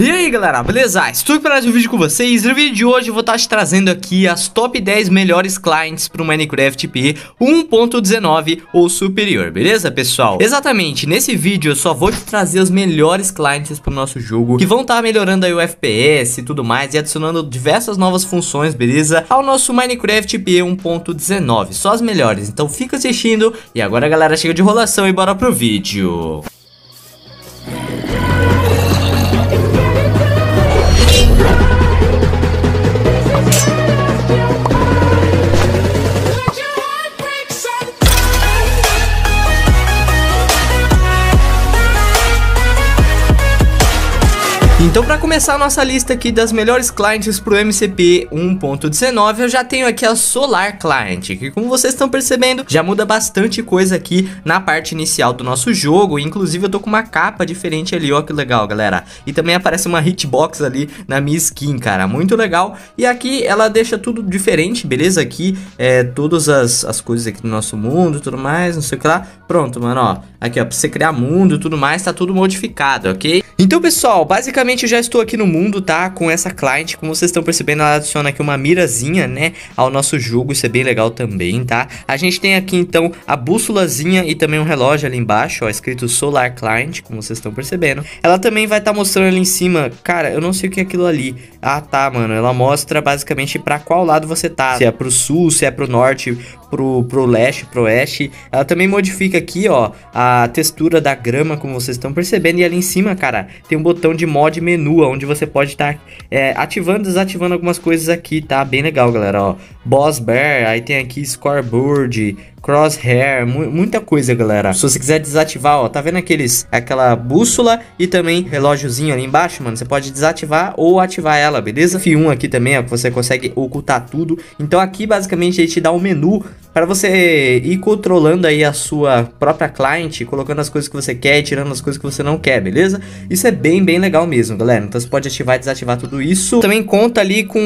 E aí galera, beleza? Estou para mais um vídeo com vocês No vídeo de hoje eu vou estar te trazendo aqui as top 10 melhores clients para o Minecraft PE 1.19 ou superior, beleza pessoal? Exatamente, nesse vídeo eu só vou te trazer os melhores clients para o nosso jogo Que vão estar melhorando aí o FPS e tudo mais E adicionando diversas novas funções, beleza? Ao nosso Minecraft PE 1.19, só as melhores Então fica assistindo e agora galera chega de enrolação e bora pro vídeo Então, para começar a nossa lista aqui das melhores clientes para o MCP 1.19, eu já tenho aqui a Solar Client, que como vocês estão percebendo, já muda bastante coisa aqui na parte inicial do nosso jogo. Inclusive, eu tô com uma capa diferente ali, ó, que legal, galera. E também aparece uma hitbox ali na minha skin, cara, muito legal. E aqui ela deixa tudo diferente, beleza? Aqui, é, todas as, as coisas aqui do nosso mundo, tudo mais, não sei o que lá. Pronto, mano, ó, aqui ó, pra você criar mundo tudo mais, tá tudo modificado, ok? Então, pessoal, basicamente Atualmente eu já estou aqui no mundo, tá? Com essa client, como vocês estão percebendo, ela adiciona aqui uma mirazinha, né? Ao nosso jogo, isso é bem legal também, tá? A gente tem aqui então a bússolazinha e também um relógio ali embaixo, ó, escrito Solar Client, como vocês estão percebendo. Ela também vai estar tá mostrando ali em cima, cara, eu não sei o que é aquilo ali. Ah, tá, mano, ela mostra basicamente para qual lado você tá, se é pro sul, se é pro norte, pro, pro leste, pro oeste. Ela também modifica aqui, ó, a textura da grama, como vocês estão percebendo. E ali em cima, cara, tem um botão de mod menu, onde você pode estar tá, é, ativando, desativando algumas coisas aqui, tá? Bem legal, galera, ó. Boss Bear, aí tem aqui Scoreboard, crosshair, mu muita coisa, galera. Se você quiser desativar, ó, tá vendo aqueles, aquela bússola e também relógiozinho ali embaixo, mano? Você pode desativar ou ativar ela, beleza? F1 aqui também, ó, que você consegue ocultar tudo. Então aqui basicamente ele te dá um menu para você ir controlando aí a sua própria client, colocando as coisas que você quer, tirando as coisas que você não quer, beleza? Isso é bem, bem legal mesmo, galera. Então você pode ativar e desativar tudo isso. Também conta ali com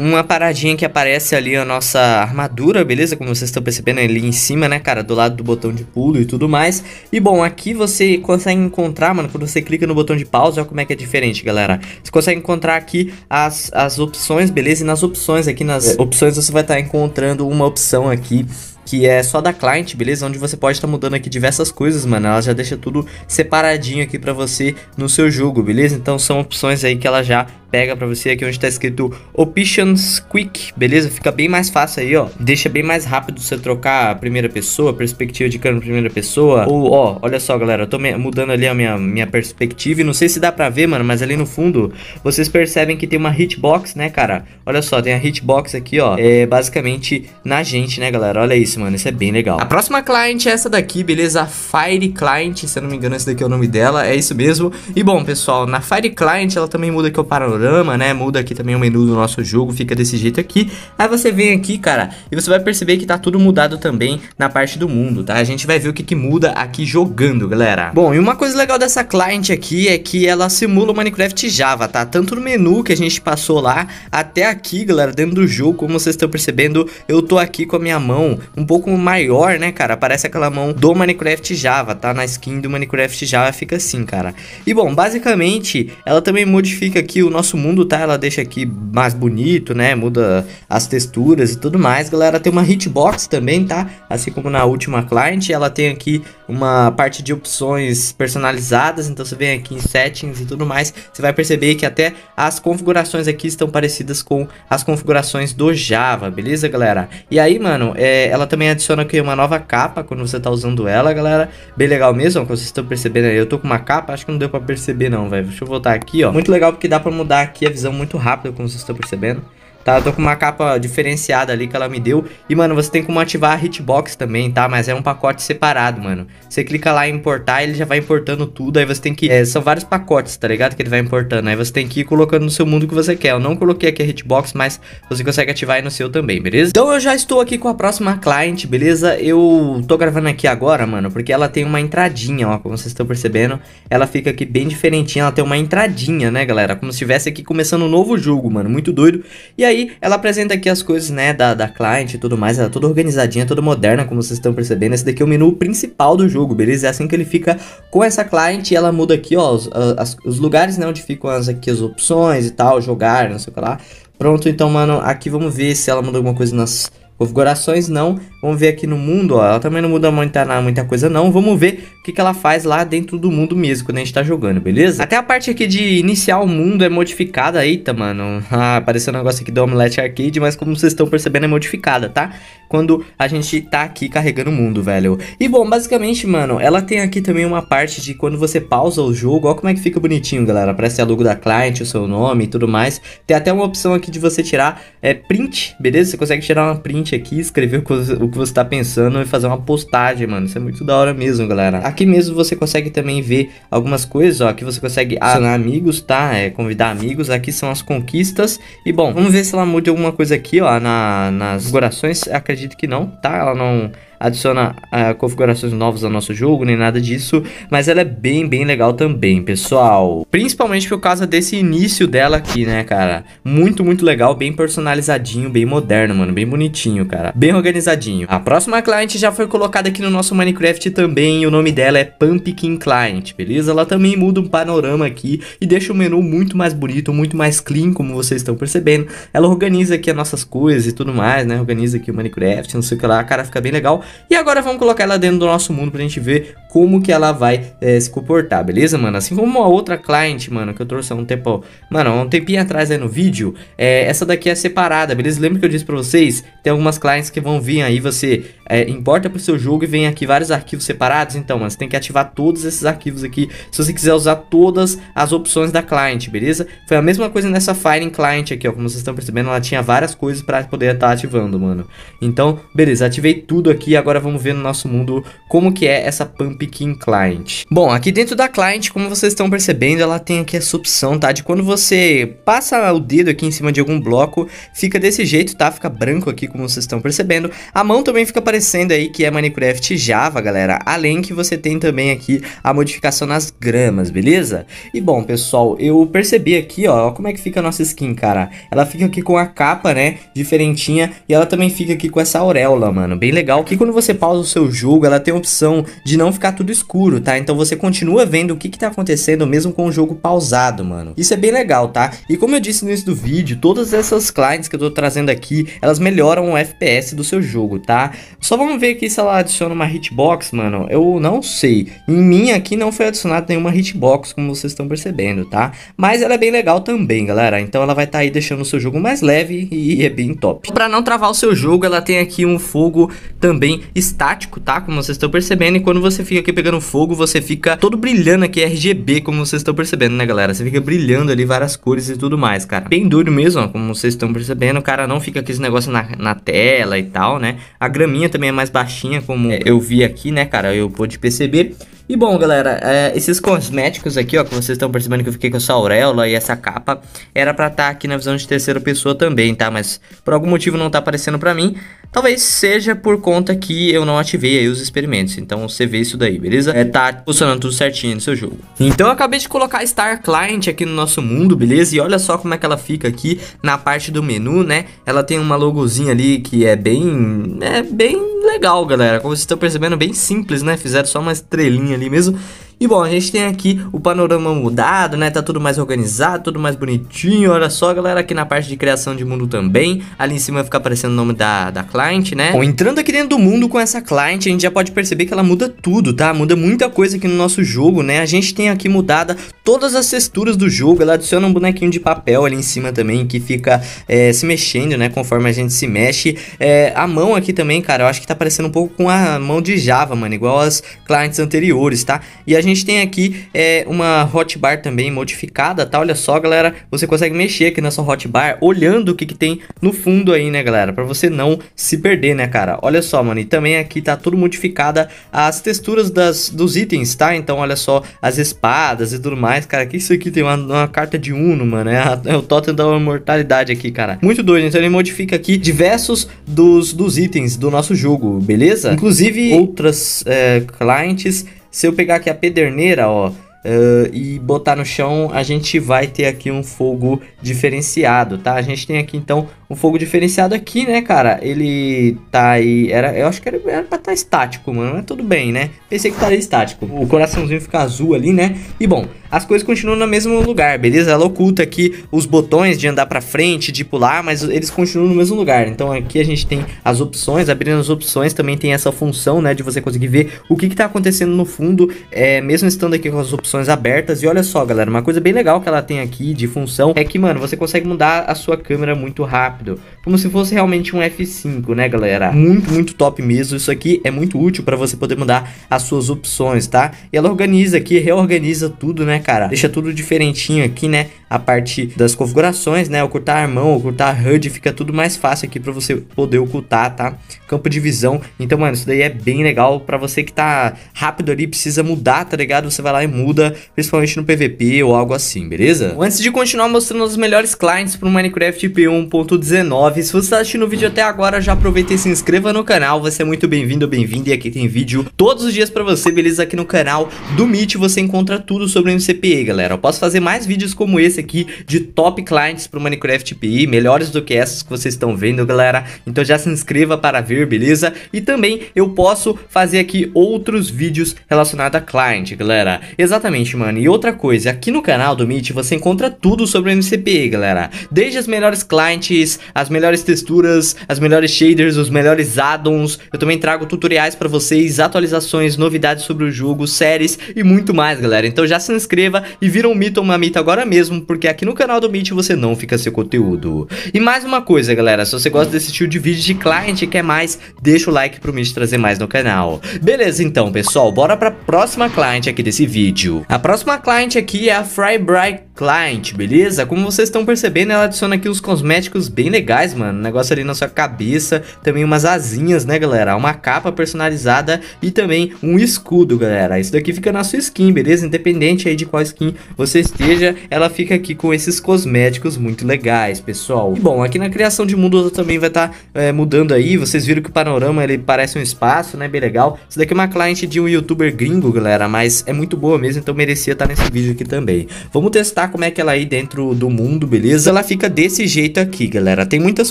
uma paradinha que aparece ali a nossa armadura, beleza? Como vocês estão percebendo ali em cima, né, cara? Do lado do botão de pulo e tudo mais. E bom, aqui você consegue encontrar, mano, quando você clica no botão de pausa, olha como é que é diferente, galera. Você consegue encontrar aqui as, as opções, beleza? E nas opções aqui, nas é. opções você vai estar tá encontrando uma opção aqui que é só da client, beleza? Onde você pode estar tá mudando aqui diversas coisas, mano. Ela já deixa tudo separadinho aqui para você no seu jogo, beleza? Então são opções aí que ela já pega para você aqui onde tá escrito Options Quick, beleza? Fica bem mais fácil aí, ó. Deixa bem mais rápido você trocar a primeira pessoa, perspectiva de câmera primeira pessoa. Ou, ó, olha só, galera, eu tô mudando ali a minha, minha perspectiva e não sei se dá pra ver, mano, mas ali no fundo vocês percebem que tem uma hitbox, né, cara? Olha só, tem a hitbox aqui, ó, é basicamente na gente, né, galera? Olha isso, mano, isso é bem legal. A próxima client é essa daqui, beleza? Fire Client, se eu não me engano, esse daqui é o nome dela, é isso mesmo. E bom, pessoal, na Fire Client ela também muda aqui o paralelo né? Muda aqui também o menu do nosso jogo, fica desse jeito aqui. Aí você vem aqui, cara, e você vai perceber que tá tudo mudado também na parte do mundo, tá? A gente vai ver o que, que muda aqui jogando, galera. Bom, e uma coisa legal dessa client aqui é que ela simula o Minecraft Java, tá? Tanto no menu que a gente passou lá, até aqui, galera, dentro do jogo, como vocês estão percebendo, eu tô aqui com a minha mão um pouco maior, né, cara? Parece aquela mão do Minecraft Java, tá? Na skin do Minecraft Java fica assim, cara. E bom, basicamente, ela também modifica aqui o nosso nosso mundo, tá? Ela deixa aqui mais bonito, né? Muda as texturas e tudo mais. Galera, tem uma hitbox também, tá? Assim como na última client, ela tem aqui uma parte de opções personalizadas. Então você vem aqui em settings e tudo mais. Você vai perceber que até as configurações aqui estão parecidas com as configurações do Java, beleza, galera? E aí, mano, é, ela também adiciona aqui uma nova capa quando você tá usando ela, galera. Bem legal mesmo, como vocês estão percebendo aí. Eu tô com uma capa, acho que não deu pra perceber não, velho. Deixa eu voltar aqui, ó. Muito legal porque dá pra mudar aqui a visão muito rápida, como vocês estão percebendo tá? Tô com uma capa diferenciada ali que ela me deu. E, mano, você tem como ativar a hitbox também, tá? Mas é um pacote separado, mano. Você clica lá em importar, ele já vai importando tudo. Aí você tem que... É, são vários pacotes, tá ligado? Que ele vai importando. Aí você tem que ir colocando no seu mundo o que você quer. Eu não coloquei aqui a hitbox, mas você consegue ativar aí no seu também, beleza? Então eu já estou aqui com a próxima client, beleza? Eu tô gravando aqui agora, mano, porque ela tem uma entradinha, ó, como vocês estão percebendo. Ela fica aqui bem diferentinha, ela tem uma entradinha, né, galera? Como se estivesse aqui começando um novo jogo, mano. Muito doido. E aí aí ela apresenta aqui as coisas, né, da, da client e tudo mais, ela é toda organizadinha, toda moderna, como vocês estão percebendo. Esse daqui é o menu principal do jogo, beleza? É assim que ele fica com essa client e ela muda aqui, ó, os, as, os lugares, né, onde ficam as, aqui as opções e tal, jogar, não sei o que lá. Pronto, então, mano, aqui vamos ver se ela muda alguma coisa nas Configurações não. Vamos ver aqui no mundo, ó. Ela também não muda muita, muita coisa não. Vamos ver o que, que ela faz lá dentro do mundo mesmo, quando a gente tá jogando, beleza? Até a parte aqui de iniciar o mundo é modificada. Eita, mano. Ah, apareceu um negócio aqui do Omelette Arcade, mas como vocês estão percebendo é modificada, tá? Quando a gente tá aqui carregando o mundo, velho. E bom, basicamente, mano, ela tem aqui também uma parte de quando você pausa o jogo. Ó como é que fica bonitinho, galera. Aparece a logo da client, o seu nome e tudo mais. Tem até uma opção aqui de você tirar é, print, beleza? Você consegue tirar uma print aqui, escrever o que você está pensando e fazer uma postagem, mano. Isso é muito da hora mesmo, galera. Aqui mesmo você consegue também ver algumas coisas, ó. Aqui você consegue adicionar amigos, tá? É, convidar amigos. Aqui são as conquistas. E bom, vamos ver se ela muda alguma coisa aqui, ó, na, nas corações. Acredito que não, tá? Ela não adiciona uh, configurações novas ao nosso jogo, nem nada disso, mas ela é bem, bem legal também, pessoal. Principalmente por causa desse início dela aqui, né, cara? Muito, muito legal, bem personalizadinho, bem moderno, mano, bem bonitinho, cara. Bem organizadinho. A próxima cliente já foi colocada aqui no nosso Minecraft também, o nome dela é Pumpkin Client, beleza? Ela também muda um panorama aqui e deixa o menu muito mais bonito, muito mais clean, como vocês estão percebendo. Ela organiza aqui as nossas coisas e tudo mais, né? Organiza aqui o Minecraft, não sei o que lá, cara, fica bem legal. E agora vamos colocar ela dentro do nosso mundo pra gente ver como que ela vai é, se comportar, beleza, mano? Assim como uma outra client, mano, que eu trouxe há um tempo, mano, há um tempinho atrás aí no vídeo, é, essa daqui é separada, beleza? Lembra que eu disse pra vocês? Tem algumas clients que vão vir aí, você é, importa pro seu jogo e vem aqui vários arquivos separados, então, mano, você tem que ativar todos esses arquivos aqui, se você quiser usar todas as opções da client, beleza? Foi a mesma coisa nessa Firing Client aqui, ó, como vocês estão percebendo, ela tinha várias coisas pra poder estar tá ativando, mano. Então, beleza, ativei tudo aqui, agora vamos ver no nosso mundo como que é essa pump Piquin Client. Bom, aqui dentro da Client, como vocês estão percebendo, ela tem aqui essa opção, tá? De quando você passa o dedo aqui em cima de algum bloco, fica desse jeito, tá? Fica branco aqui, como vocês estão percebendo. A mão também fica aparecendo aí, que é Minecraft Java, galera. Além que você tem também aqui a modificação nas gramas, beleza? E bom, pessoal, eu percebi aqui, ó, como é que fica a nossa skin, cara. Ela fica aqui com a capa, né, diferentinha, e ela também fica aqui com essa auréola, mano. Bem legal, que quando você pausa o seu jogo, ela tem a opção de não ficar ficar tudo escuro, tá? Então você continua vendo o que que tá acontecendo mesmo com o jogo pausado, mano. Isso é bem legal, tá? E como eu disse no início do vídeo, todas essas clients que eu tô trazendo aqui, elas melhoram o FPS do seu jogo, tá? Só vamos ver aqui se ela adiciona uma hitbox, mano. Eu não sei. Em mim aqui não foi adicionada nenhuma hitbox, como vocês estão percebendo, tá? Mas ela é bem legal também, galera. Então ela vai estar tá aí deixando o seu jogo mais leve e é bem top. Para não travar o seu jogo, ela tem aqui um fogo também estático, tá? Como vocês estão percebendo. E quando você fica aqui pegando fogo, você fica todo brilhando aqui, RGB, como vocês estão percebendo, né, galera? Você fica brilhando ali várias cores e tudo mais, cara. Bem duro mesmo, ó, como vocês estão percebendo, cara, não fica aqueles negócio na, na tela e tal, né? A graminha também é mais baixinha, como é, eu vi aqui, né, cara? Eu pude perceber. E bom, galera, é, esses cosméticos aqui, ó, que vocês estão percebendo que eu fiquei com essa auréola e essa capa, era pra estar tá aqui na visão de terceira pessoa também, tá? Mas por algum motivo não tá aparecendo pra mim. Talvez seja por conta que eu não ativei aí os experimentos, então você vê isso daí, beleza? É, tá funcionando tudo certinho no seu jogo. Então eu acabei de colocar Star Client aqui no nosso mundo, beleza? E olha só como é que ela fica aqui na parte do menu, né? Ela tem uma logozinha ali que é bem... é bem legal, galera. Como vocês estão percebendo, bem simples, né? Fizeram só uma estrelinha ali mesmo. E bom, a gente tem aqui o panorama mudado, né? Tá tudo mais organizado, tudo mais bonitinho. Olha só, galera, aqui na parte de criação de mundo também. Ali em cima fica aparecendo o nome da, da client, né? Bom, entrando aqui dentro do mundo com essa client, a gente já pode perceber que ela muda tudo, tá? Muda muita coisa aqui no nosso jogo, né? A gente tem aqui mudada todas as texturas do jogo. Ela adiciona um bonequinho de papel ali em cima também, que fica é, se mexendo, né? Conforme a gente se mexe. É, a mão aqui também, cara, eu acho que tá parecendo um pouco com a mão de Java, mano. Igual as clients anteriores, tá? E a gente gente tem aqui é, uma hotbar também modificada, tá? Olha só, galera, você consegue mexer aqui na sua hotbar olhando o que, que tem no fundo aí, né, galera? Pra você não se perder, né, cara? Olha só, mano, e também aqui tá tudo modificada as texturas das, dos itens, tá? Então, olha só, as espadas e tudo mais, cara, que isso aqui tem uma, uma carta de Uno, mano, é, a, é o totem da mortalidade aqui, cara. Muito doido, então ele modifica aqui diversos dos, dos itens do nosso jogo, beleza? Inclusive, outras é, clientes se eu pegar aqui a pederneira, ó, Uh, e botar no chão, a gente vai ter aqui um fogo diferenciado, tá? A gente tem aqui então um fogo diferenciado aqui, né, cara? Ele tá aí. Era, eu acho que era, era pra estar tá estático, mano. Mas tudo bem, né? Pensei que estaria estático. O coraçãozinho fica azul ali, né? E bom, as coisas continuam no mesmo lugar, beleza? Ela oculta aqui os botões de andar pra frente, de pular, mas eles continuam no mesmo lugar. Então aqui a gente tem as opções. Abrindo as opções também tem essa função, né? De você conseguir ver o que, que tá acontecendo no fundo, é, mesmo estando aqui com as opções abertas. E olha só, galera, uma coisa bem legal que ela tem aqui de função é que, mano, você consegue mudar a sua câmera muito rápido rápido, como se fosse realmente um F5, né, galera? Muito, muito top mesmo. Isso aqui é muito útil para você poder mudar as suas opções, tá? E ela organiza aqui, reorganiza tudo, né, cara? Deixa tudo diferentinho aqui, né? A parte das configurações, né? Ocultar mão, ocultar HUD, fica tudo mais fácil aqui para você poder ocultar, tá? Campo de visão. Então, mano, isso daí é bem legal para você que tá rápido ali, precisa mudar, tá ligado? Você vai lá e muda, principalmente no PVP ou algo assim, beleza? Antes de continuar mostrando os melhores clients pro Minecraft P1.16, se você está assistindo o vídeo até agora, já aproveita e se inscreva no canal. Você é muito bem-vindo, bem vindo E aqui tem vídeo todos os dias para você, beleza? Aqui no canal do Meet você encontra tudo sobre o MCPE, galera. Eu posso fazer mais vídeos como esse aqui de top clients para o Minecraft PI, melhores do que essas que vocês estão vendo, galera. Então já se inscreva para ver, beleza? E também eu posso fazer aqui outros vídeos relacionados a client, galera. Exatamente, mano. E outra coisa, aqui no canal do Meet você encontra tudo sobre o MCPE, galera. Desde as melhores clientes, as melhores texturas, as melhores shaders, os melhores addons. Eu também trago tutoriais para vocês, atualizações, novidades sobre o jogo, séries e muito mais, galera. Então já se inscreva e vira um mito ou uma mita agora mesmo, porque aqui no canal do Meet você não fica sem conteúdo. E mais uma coisa, galera, se você gosta desse tipo de vídeo de cliente e quer mais, deixa o like pro Meet trazer mais no canal. Beleza então, pessoal, bora pra próxima cliente aqui desse vídeo. A próxima cliente aqui é a Frybright Client, beleza? Como vocês estão percebendo, ela adiciona aqui uns cosméticos bem legais, mano. Um negócio ali na sua cabeça, também umas asinhas, né, galera? Uma capa personalizada e também um escudo, galera. Isso daqui fica na sua skin, beleza? Independente aí de qual skin você esteja, ela fica aqui com esses cosméticos muito legais, pessoal. E bom, aqui na criação de mundo ela também vai estar tá, é, mudando aí. Vocês viram que o panorama, ele parece um espaço, né? Bem legal. Isso daqui é uma client de um youtuber gringo, galera, mas é muito boa mesmo, então merecia estar tá nesse vídeo aqui também. Vamos testar como é que ela é aí dentro do mundo, beleza? Ela fica desse jeito aqui, galera. Tem muitas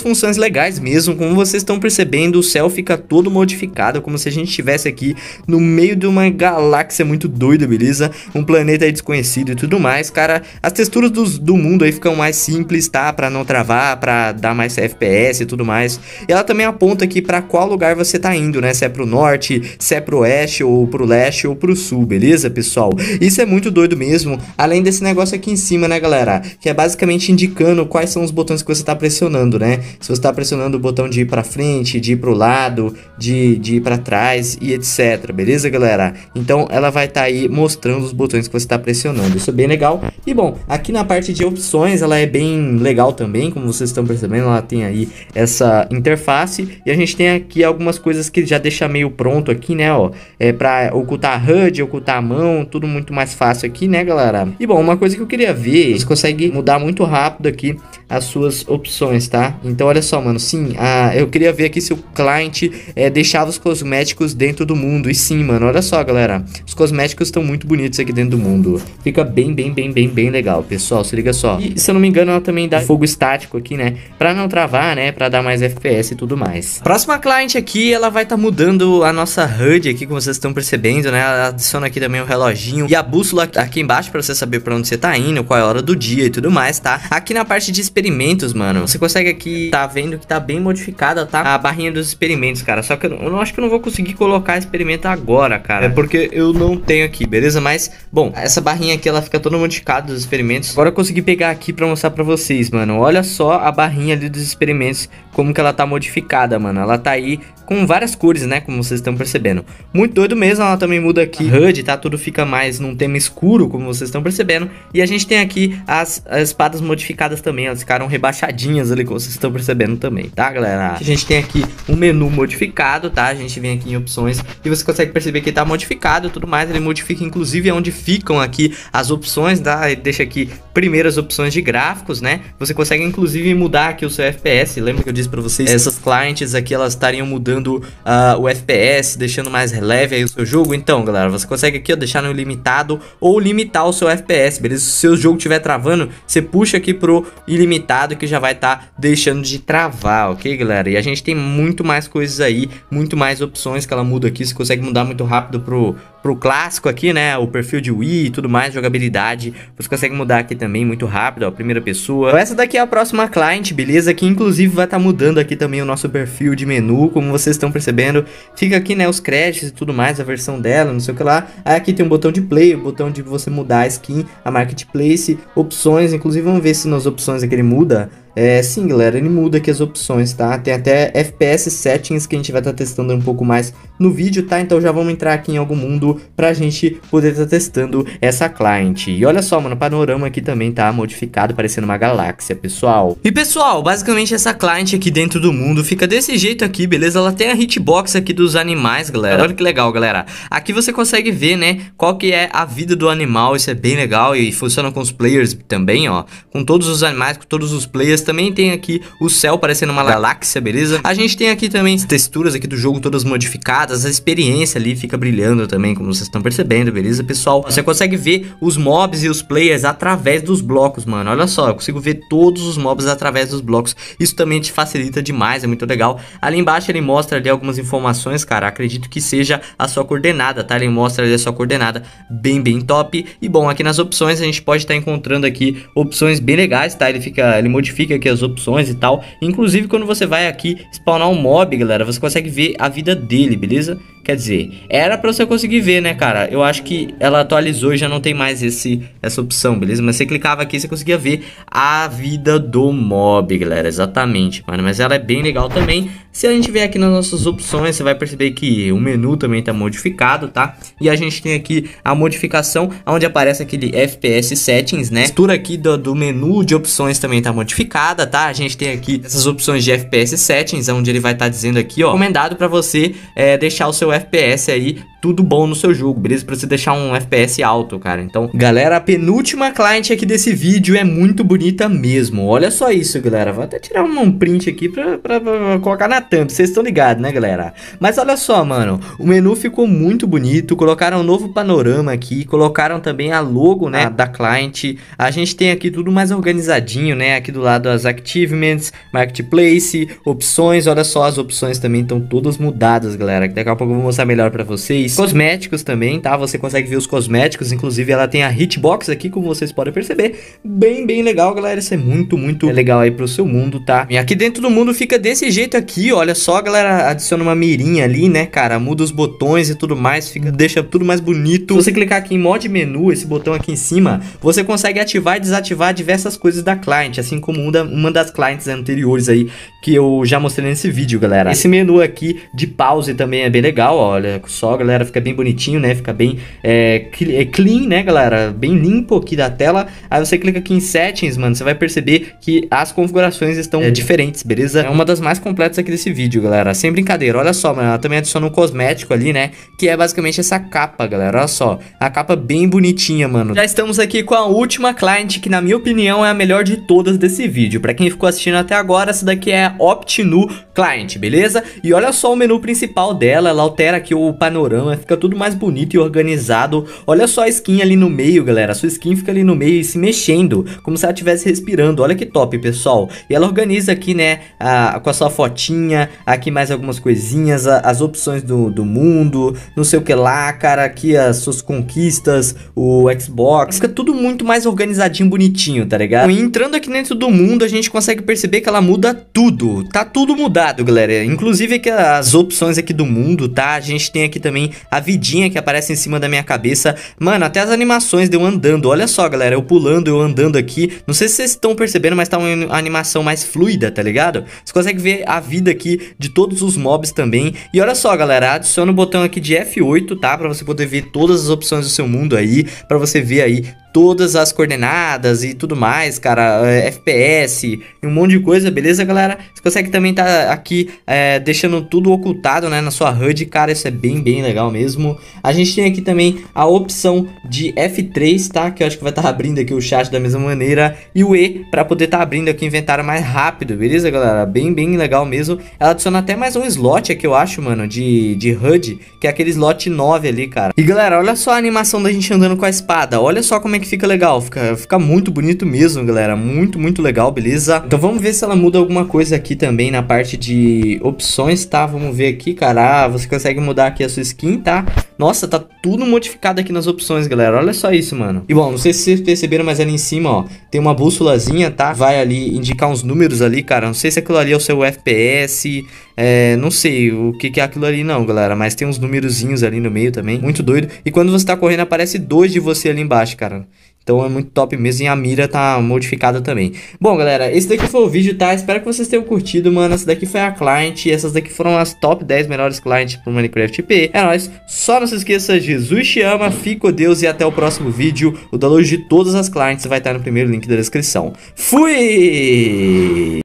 funções legais mesmo, como vocês estão percebendo, o céu fica todo modificado, como se a gente estivesse aqui no meio de uma galáxia muito doida, beleza? Um planeta aí desconhecido e tudo mais, cara. As texturas dos, do mundo aí ficam mais simples, tá? Pra não travar, pra dar mais FPS e tudo mais. E ela também aponta aqui pra qual lugar você tá indo, né? Se é pro norte, se é pro oeste, ou pro leste, ou pro sul, beleza, pessoal? Isso é muito doido mesmo. Além desse negócio aqui em cima, cima, né, galera? Que é basicamente indicando quais são os botões que você está pressionando, né? Se você está pressionando o botão de ir para frente, de ir para o lado, de, de ir para trás e etc, beleza, galera? Então ela vai estar tá aí mostrando os botões que você está pressionando. Isso é bem legal. E bom, aqui na parte de opções ela é bem legal também, como vocês estão percebendo, ela tem aí essa interface e a gente tem aqui algumas coisas que já deixa meio pronto aqui, né, ó, é para ocultar HUD, ocultar a mão, tudo muito mais fácil aqui, né, galera? E bom, uma coisa que eu queria a ver, você consegue mudar muito rápido aqui as suas opções, tá? Então, olha só, mano, sim, a, eu queria ver aqui se o cliente eh, é, deixava os cosméticos dentro do mundo. E sim, mano, olha só, galera, os cosméticos estão muito bonitos aqui dentro do mundo. Fica bem, bem, bem, bem, bem legal, pessoal, se liga só. E, se eu não me engano, ela também dá fogo estático aqui, né? Pra não travar, né? Pra dar mais FPS e tudo mais. Próxima cliente aqui, ela vai estar tá mudando a nossa HUD aqui, como vocês estão percebendo, né? Ela adiciona aqui também o reloginho e a bússola aqui embaixo pra você saber pra onde você tá indo, treino, qual é a hora do dia e tudo mais, tá? Aqui na parte de experimentos, mano, você consegue aqui, tá vendo que tá bem modificada, tá? A barrinha dos experimentos, cara. Só que eu, eu não acho que eu não vou conseguir colocar experimento agora, cara. É porque eu não tenho aqui, beleza? Mas, bom, essa barrinha aqui, ela fica toda modificada dos experimentos. Agora eu consegui pegar aqui pra mostrar pra vocês, mano. Olha só a barrinha ali dos experimentos, como que ela tá modificada, mano. Ela tá aí com várias cores, né? Como vocês estão percebendo. Muito doido mesmo, ela também muda aqui. HUD, tá? Tudo fica mais num tema escuro, como vocês estão percebendo. E a gente tem aqui as, as espadas modificadas também, elas ficaram rebaixadinhas ali, como vocês estão percebendo também, tá, galera? A gente tem aqui um menu modificado, tá? A gente vem aqui em opções e você consegue perceber que tá modificado e tudo mais. Ele modifica, inclusive, onde ficam aqui as opções, tá? Ele deixa aqui primeiras opções de gráficos, né? Você consegue, inclusive, mudar aqui o seu FPS. Lembra que eu disse pra vocês? Essas clientes aqui, elas estariam mudando uh, o FPS, deixando mais leve aí o seu jogo. Então, galera, você consegue aqui, ó, deixar no limitado ou limitar o seu FPS, beleza? seus jogo estiver travando, você puxa aqui pro ilimitado que já vai estar tá deixando de travar, ok, galera? E a gente tem muito mais coisas aí, muito mais opções que ela muda aqui, você consegue mudar muito rápido pro, pro clássico aqui, né? O perfil de Wii e tudo mais, jogabilidade. Você consegue mudar aqui também muito rápido, ó, primeira pessoa. Então, essa daqui é a próxima client, beleza? Que inclusive vai estar tá mudando aqui também o nosso perfil de menu, como vocês estão percebendo. Fica aqui, né, os créditos e tudo mais, a versão dela, não sei o que lá. Aí aqui tem um botão de play, o um botão de você mudar a skin, a marketplace, opções, inclusive vamos ver se nas opções aqui ele muda é, sim, galera, ele muda aqui as opções, tá? Tem até FPS settings que a gente vai estar tá testando um pouco mais no vídeo, tá? Então já vamos entrar aqui em algum mundo pra gente poder estar tá testando essa client. E olha só, mano, o panorama aqui também tá modificado, parecendo uma galáxia, pessoal. E pessoal, basicamente essa client aqui dentro do mundo fica desse jeito aqui, beleza? Ela tem a hitbox aqui dos animais, galera. Olha que legal, galera. Aqui você consegue ver, né, qual que é a vida do animal, isso é bem legal e funciona com os players também, ó. Com todos os animais, com todos os players também tem aqui o céu parecendo uma galáxia, beleza? A gente tem aqui também as texturas aqui do jogo todas modificadas, a experiência ali fica brilhando também, como vocês estão percebendo, beleza, pessoal? Você consegue ver os mobs e os players através dos blocos, mano. Olha só, eu consigo ver todos os mobs através dos blocos. Isso também te facilita demais, é muito legal. Ali embaixo ele mostra ali algumas informações, cara. Acredito que seja a sua coordenada, tá? Ele mostra ali a sua coordenada bem, bem top. E bom, aqui nas opções a gente pode estar tá encontrando aqui opções bem legais, tá? Ele fica, ele modifica fica aqui as opções e tal. Inclusive, quando você vai aqui spawnar um mob, galera, você consegue ver a vida dele, beleza? Quer dizer, era pra você conseguir ver, né, cara? Eu acho que ela atualizou e já não tem mais esse, essa opção, beleza? Mas você clicava aqui, você conseguia ver a vida do mob, galera, exatamente. Mano, mas ela é bem legal também. Se a gente vier aqui nas nossas opções, você vai perceber que o menu também tá modificado, tá? E a gente tem aqui a modificação, onde aparece aquele FPS Settings, né? A mistura aqui do, do menu de opções também tá modificado destacada, tá? A gente tem aqui essas opções de FPS settings, é onde ele vai estar tá dizendo aqui, ó, recomendado para você é, deixar o seu FPS aí tudo bom no seu jogo, beleza? Pra você deixar um FPS alto, cara. Então, galera, a penúltima client aqui desse vídeo é muito bonita mesmo. Olha só isso, galera. Vou até tirar um print aqui pra, pra, pra colocar na tampa. Vocês estão ligados, né, galera? Mas olha só, mano. O menu ficou muito bonito. Colocaram um novo panorama aqui. Colocaram também a logo, né, ah. da client. A gente tem aqui tudo mais organizadinho, né? Aqui do lado mudadas, achievements, marketplace, opções, olha só, as opções também estão todas mudadas, galera, daqui a pouco eu vou mostrar melhor pra vocês. Cosméticos também, tá? Você consegue ver os cosméticos, inclusive ela tem a hitbox aqui, como vocês podem perceber, bem, bem legal, galera, isso é muito, muito legal aí pro seu mundo, tá? E aqui dentro do mundo fica desse jeito aqui, olha só, galera, adiciona uma mirinha ali, né, cara, muda os botões e tudo mais, fica, deixa tudo mais bonito. Se você clicar aqui em mod menu, esse botão aqui em cima, você consegue ativar e desativar diversas coisas da client, assim como um da da, uma das clientes anteriores aí que eu já mostrei nesse vídeo, galera. Esse menu aqui de pause também é bem legal, olha só, galera, fica bem bonitinho, né? Fica bem é, é, clean, né, galera? Bem limpo aqui da tela. Aí você clica aqui em settings, mano, você vai perceber que as configurações estão é, diferentes, beleza? É uma das mais completas aqui desse vídeo, galera. Sem brincadeira, olha só, mano, ela também adiciona um cosmético ali, né? Que é basicamente essa capa, galera, olha só. A capa bem bonitinha, mano. Já estamos aqui com a última client, que na minha opinião é a melhor de todas desse vídeo vídeo. Para quem ficou assistindo até agora, essa daqui é Optinu Client, beleza? E olha só o menu principal dela, ela altera aqui o panorama, fica tudo mais bonito e organizado. Olha só a skin ali no meio, galera. A sua skin fica ali no meio e se mexendo, como se ela estivesse respirando. Olha que top, pessoal. E ela organiza aqui, né, a, com a sua fotinha, aqui mais algumas coisinhas, a, as opções do, do mundo, não sei o que lá, cara, aqui as suas conquistas, o Xbox. Fica tudo muito mais organizadinho, bonitinho, tá ligado? E entrando aqui dentro do mundo, a gente consegue perceber que ela muda tudo. Tá tudo mudado, galera. Inclusive aqui as opções aqui do mundo, tá? A gente tem aqui também a vidinha que aparece em cima da minha cabeça. Mano, até as animações deu andando. Olha só, galera, eu pulando, eu andando aqui. Não sei se vocês estão percebendo, mas tá uma animação mais fluida, tá ligado? Você consegue ver a vida aqui de todos os mobs também. E olha só, galera, adiciona o botão aqui de F8, tá? Pra você poder ver todas as opções do seu mundo aí, pra você ver aí todas as coordenadas e tudo mais, cara, é, FPS e um monte de coisa, beleza, galera? Você consegue também tá aqui é, deixando tudo ocultado, né, na sua HUD, cara, isso é bem, bem legal mesmo. A gente tem aqui também a opção de F3, tá, que eu acho que vai estar tá abrindo aqui o chat da mesma maneira, e o E para poder estar tá abrindo aqui o inventário mais rápido, beleza, galera? Bem, bem legal mesmo. Ela adiciona até mais um slot aqui, eu acho, mano, de, de HUD, que é aquele slot 9 ali, cara. E, galera, olha só a animação da gente andando com a espada, olha só como é que fica legal, fica, fica muito bonito mesmo, galera, muito, muito legal, beleza? Então vamos ver se ela muda alguma coisa aqui também na parte de opções, tá? Vamos ver aqui, cara, ah, você consegue mudar aqui a sua skin, tá? Nossa, tá tudo modificado aqui nas opções, galera. Olha só isso, mano. E bom, não sei se vocês perceberam, mas ali em cima, ó, tem uma bússolazinha, tá? Vai ali indicar uns números ali, cara. Não sei se aquilo ali é o seu FPS, é, não sei o que, que é aquilo ali não, galera. Mas tem uns númerozinhos ali no meio também. Muito doido. E quando você tá correndo, aparece dois de você ali embaixo, cara. Então é muito top mesmo e a mira tá modificada também. Bom, galera, esse daqui foi o vídeo, tá? Espero que vocês tenham curtido, mano. Essa daqui foi a client e essas daqui foram as top 10 melhores clients pro Minecraft PE. É nóis. Só não se esqueça, Jesus te ama, fica com Deus e até o próximo vídeo. O download de todas as clients vai estar no primeiro link da descrição. Fui!